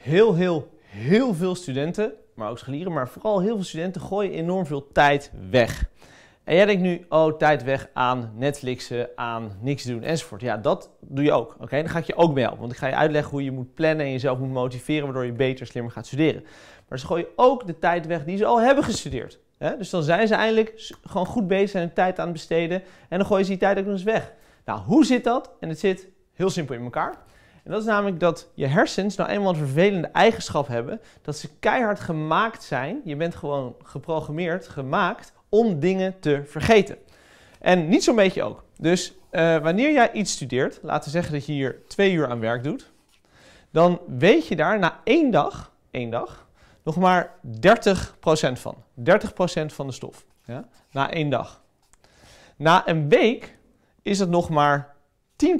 heel, heel, heel veel studenten, maar ook scholieren, maar vooral heel veel studenten gooien enorm veel tijd weg. En jij denkt nu, oh, tijd weg aan Netflixen, aan niks doen enzovoort. Ja, dat doe je ook. Oké, dan ga ik je ook mee helpen. Want ik ga je uitleggen hoe je moet plannen en jezelf moet motiveren, waardoor je beter, slimmer gaat studeren. Maar ze gooien ook de tijd weg die ze al hebben gestudeerd. Hè? Dus dan zijn ze eindelijk gewoon goed bezig, zijn hun tijd aan het besteden en dan gooien ze die tijd ook nog eens weg. Nou, hoe zit dat? En het zit heel simpel in elkaar. En dat is namelijk dat je hersens nou eenmaal een vervelende eigenschap hebben, dat ze keihard gemaakt zijn, je bent gewoon geprogrammeerd, gemaakt, om dingen te vergeten. En niet zo'n beetje ook. Dus eh, wanneer jij iets studeert, laten we zeggen dat je hier twee uur aan werk doet, dan weet je daar na één dag, één dag, nog maar 30% van. 30% van de stof. Ja? Na één dag. Na een week is het nog maar 10%.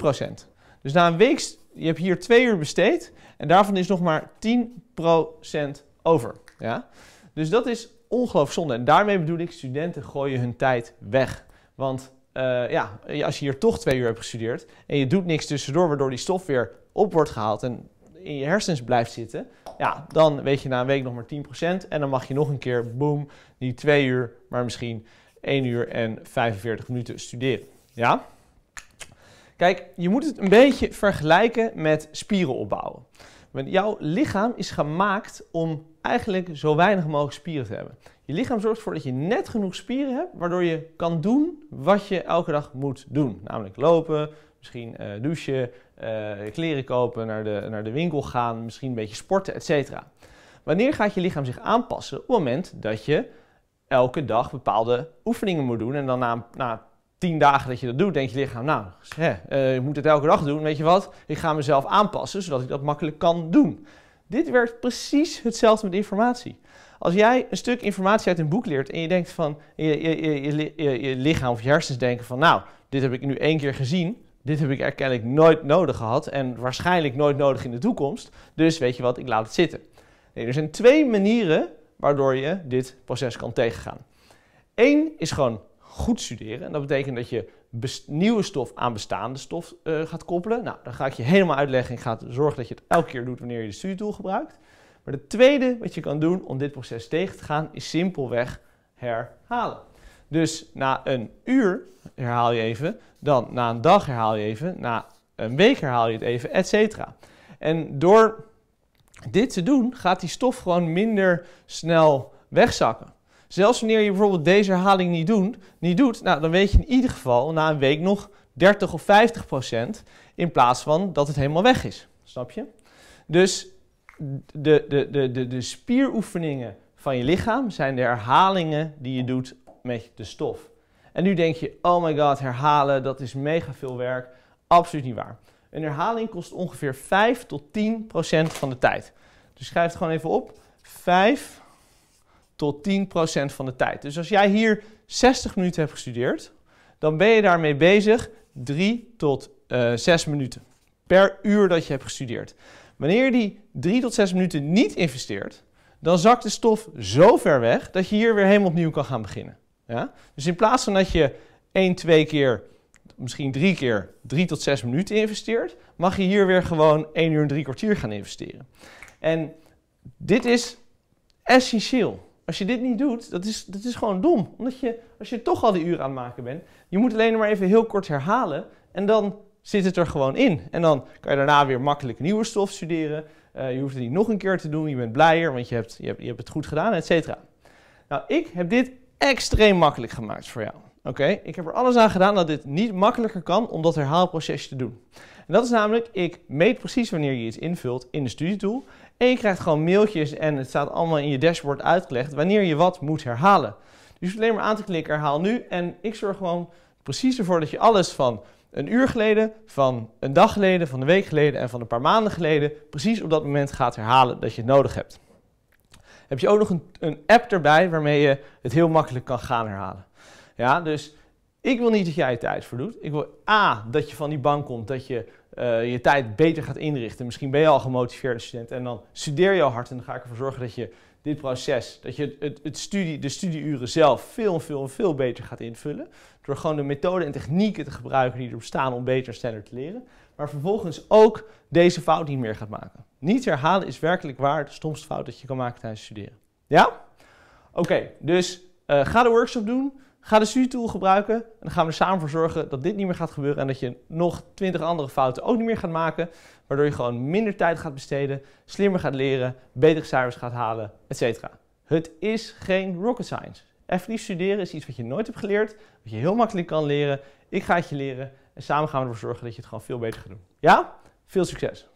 Dus na een week je hebt hier twee uur besteed en daarvan is nog maar 10% over. Ja? Dus dat is ongelooflijk zonde. En daarmee bedoel ik, studenten gooien hun tijd weg. Want eh, ja, als je hier toch twee uur hebt gestudeerd en je doet niks tussendoor, waardoor die stof weer op wordt gehaald en in je hersens blijft zitten, ja, dan weet je na een week nog maar 10% en dan mag je nog een keer, boom, niet twee uur, maar misschien 1 uur en 45 minuten studeren. Ja? Kijk, je moet het een beetje vergelijken met spieren opbouwen. Want jouw lichaam is gemaakt om eigenlijk zo weinig mogelijk spieren te hebben. Je lichaam zorgt ervoor dat je net genoeg spieren hebt, waardoor je kan doen wat je elke dag moet doen. Namelijk lopen, misschien eh, douchen, eh, kleren kopen, naar de, naar de winkel gaan, misschien een beetje sporten, etc. Wanneer gaat je lichaam zich aanpassen? Op het moment dat je elke dag bepaalde oefeningen moet doen en dan na, na tien dagen dat je dat doet, denkt je lichaam, nou, hè, eh, ik moet het elke dag doen, weet je wat? Ik ga mezelf aanpassen, zodat ik dat makkelijk kan doen. Dit werkt precies hetzelfde met informatie. Als jij een stuk informatie uit een boek leert en je denkt van, je, je, je, lichaam of je hersens denken van, nou, dit heb ik nu één keer gezien, dit heb ik erkennelijk nooit nodig gehad en waarschijnlijk nooit nodig in de toekomst, dus weet je wat, ik laat het zitten. er zijn twee manieren waardoor je dit proces kan tegengaan. Eén is gewoon goed studeren. En dat betekent dat je nieuwe stof aan bestaande stof eh, gaat koppelen. Nou, dan ga ik je helemaal uitleggen. Ik gaat zorgen dat je het elke keer doet wanneer je de studietool gebruikt. Maar de tweede wat je kan doen om dit proces tegen te gaan, is simpelweg herhalen. Dus na een uur herhaal je even, dan na een dag herhaal je even, na een week herhaal je het even, et cetera. En door dit te doen, gaat die stof gewoon minder snel wegzakken. Zelfs wanneer je bijvoorbeeld deze herhaling niet, doen, niet doet, nou, dan weet je in ieder geval na een week nog 30 of 50 procent in plaats van dat het helemaal weg is. Snap je? Dus de, de, de, de, de spieroefeningen van je lichaam zijn de herhalingen die je doet met de stof. En nu denk je, oh my god, herhalen, dat is mega veel werk. Absoluut niet waar. Een herhaling kost ongeveer 5 tot 10 procent van de tijd. Dus schrijf het gewoon even op. 5 tot 10% van de tijd. Dus als jij hier 60 minuten hebt gestudeerd, dan ben je daarmee bezig 3 tot uh, eh, 6 minuten per uur dat je hebt gestudeerd. Wanneer je die 3 tot 6 minuten niet investeert, dan zakt de stof zo ver weg dat je hier weer helemaal opnieuw kan gaan beginnen. Ja? Dus in plaats van dat je 1, 2 keer, misschien 3 keer 3 tot 6 minuten investeert, mag je hier weer gewoon 1 uur en 3 kwartier gaan investeren. En dit is essentieel. Als je dit niet doet, dat is, dat is gewoon dom. Omdat je, als je toch al die uren aan het maken bent, je moet alleen maar even heel kort herhalen en dan zit het er gewoon in. En dan kan je daarna weer makkelijk nieuwe stof studeren. Eh, je hoeft het niet nog een keer te doen, je bent blijer, want je hebt, je hebt, je hebt het goed gedaan, et cetera. Nou, ik heb dit extreem makkelijk gemaakt voor jou. Oké, ik heb er alles aan gedaan dat dit niet makkelijker kan om dat herhaalprocesje te doen. En dat is namelijk, ik meet precies wanneer je iets invult in de studietool. En je krijgt gewoon mailtjes en het staat allemaal in je dashboard uitgelegd wanneer je wat moet herhalen. Dus alleen maar aan te klikken, herhaal nu. En ik zorg gewoon precies ervoor dat je alles van een uur geleden, van een dag geleden, van een week geleden en van een paar maanden geleden precies op dat moment gaat herhalen dat je het nodig hebt. Heb je ook nog een, een app erbij waarmee je het heel makkelijk kan gaan herhalen. Ja, dus ik wil niet dat jij je tijd verdoet. Ik wil A, dat je van die bank komt, dat je eh, je tijd beter gaat inrichten. Misschien ben je al gemotiveerde student en dan studeer je al hard en dan ga ik ervoor zorgen dat je dit proces, dat je het, het studie, de studieuren zelf veel, veel, veel beter gaat invullen. Door gewoon de methoden en technieken te gebruiken die er bestaan om beter en sneller te leren. Maar vervolgens ook deze fout niet meer gaat maken. Niet herhalen is werkelijk waar de stomste fout dat je kan maken tijdens studeren. Ja? Oké, dus eh, ga de workshop doen. Ga de sui gebruiken en dan gaan we er samen voor zorgen dat dit niet meer gaat gebeuren en dat je nog twintig andere fouten ook niet meer gaat maken, waardoor je gewoon minder tijd gaat besteden, slimmer gaat leren, betere cijfers gaat halen, etc. Het is geen rocket science. Effectief studeren is iets wat je nooit hebt geleerd, wat je heel makkelijk kan leren. Ik ga het je leren en samen gaan we ervoor zorgen dat je het gewoon veel beter gaat doen. Ja? Veel succes!